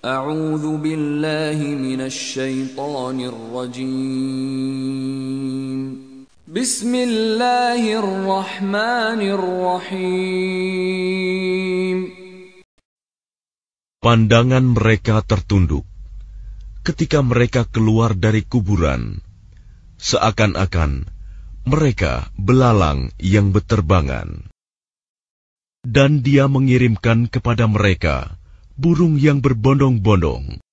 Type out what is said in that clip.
أعوذ بالله من الشيطان الرجيم بسم الله الرحمن الرحيم Pandangan mereka tertunduk ketika mereka keluar dari kuburan, seakan-akan mereka belalang yang beterbangan, dan Dia mengirimkan kepada mereka burung yang berbondong-bondong